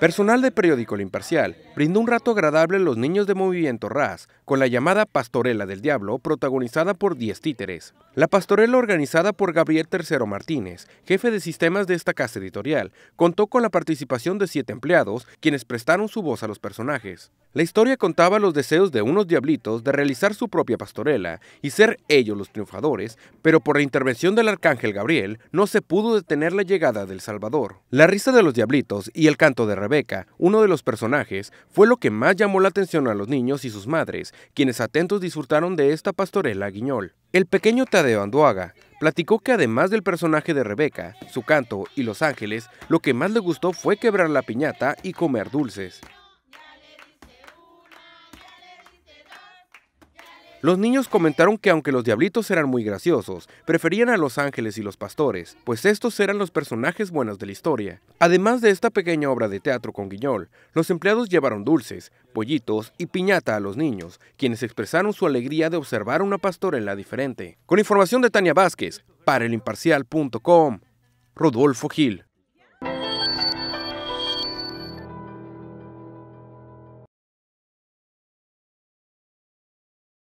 Personal de Periódico El Imparcial brindó un rato agradable a los niños de Movimiento RAS con la llamada Pastorela del Diablo, protagonizada por 10 títeres. La pastorela organizada por Gabriel Tercero Martínez, jefe de sistemas de esta casa editorial, contó con la participación de siete empleados, quienes prestaron su voz a los personajes. La historia contaba los deseos de unos diablitos de realizar su propia pastorela y ser ellos los triunfadores, pero por la intervención del arcángel Gabriel no se pudo detener la llegada del Salvador. La risa de los diablitos y el canto de Rebeca, uno de los personajes, fue lo que más llamó la atención a los niños y sus madres, quienes atentos disfrutaron de esta pastorela guiñol. El pequeño Tadeo Anduaga platicó que además del personaje de Rebeca, su canto y Los Ángeles, lo que más le gustó fue quebrar la piñata y comer dulces. Los niños comentaron que aunque los diablitos eran muy graciosos, preferían a los ángeles y los pastores, pues estos eran los personajes buenos de la historia. Además de esta pequeña obra de teatro con Guiñol, los empleados llevaron dulces, pollitos y piñata a los niños, quienes expresaron su alegría de observar pastora una la diferente. Con información de Tania Vázquez, para elimparcial.com, Rodolfo Gil.